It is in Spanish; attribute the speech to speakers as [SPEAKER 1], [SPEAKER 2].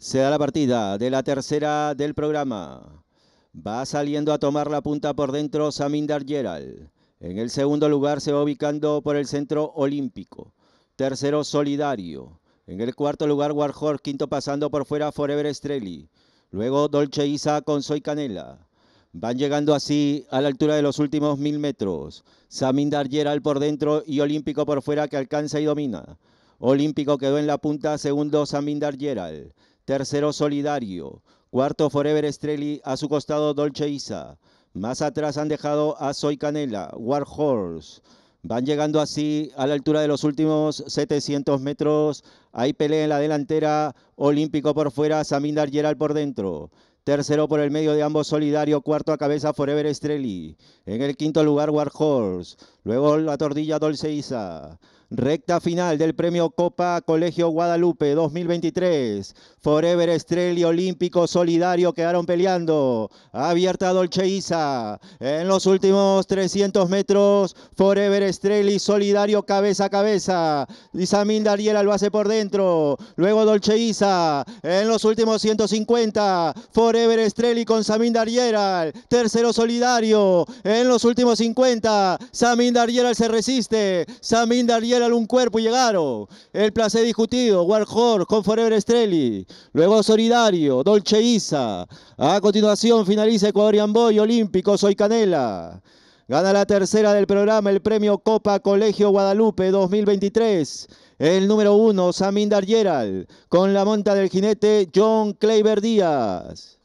[SPEAKER 1] Se da la partida de la tercera del programa. Va saliendo a tomar la punta por dentro Samindar Gerald. En el segundo lugar se va ubicando por el centro olímpico. Tercero Solidario. En el cuarto lugar Warhorse, quinto pasando por fuera Forever Estrelli. Luego Dolce Isa con Soy Canela. Van llegando así a la altura de los últimos mil metros. Samindar Gerald por dentro y Olímpico por fuera que alcanza y domina. Olímpico quedó en la punta, segundo Samindar Gerald. Tercero, Solidario. Cuarto, Forever Estrelli. A su costado, Dolce Isa. Más atrás han dejado a Soy Canela, War Horse. Van llegando así a la altura de los últimos 700 metros. Hay pelea en la delantera. Olímpico por fuera, Samindar Geral por dentro. Tercero por el medio de ambos Solidario, cuarto a cabeza Forever Estrelli. En el quinto lugar Warhorse. Luego la tordilla Dolce Isa. Recta final del premio Copa Colegio Guadalupe 2023. Forever Estrelli, Olímpico Solidario quedaron peleando. Abierta Dolce Isa. En los últimos 300 metros, Forever Estrelli, Solidario cabeza a cabeza. Isamil Dariela lo hace por dentro. Luego Dolce En los últimos 150, Forever Estrelli con Samin Dariela. Tercero Solidario. En los últimos 50, Samin Darieral se resiste. Samin Dargeral un cuerpo y llegaron. El placer discutido. Warhol con Forever Estrelli. Luego Solidario. Dolce Isa. A continuación finaliza Ecuadorian Boy Olímpico. Soy Canela. Gana la tercera del programa el premio Copa Colegio Guadalupe 2023. El número uno, Samin Dargeral con la monta del jinete John Kleiber Díaz.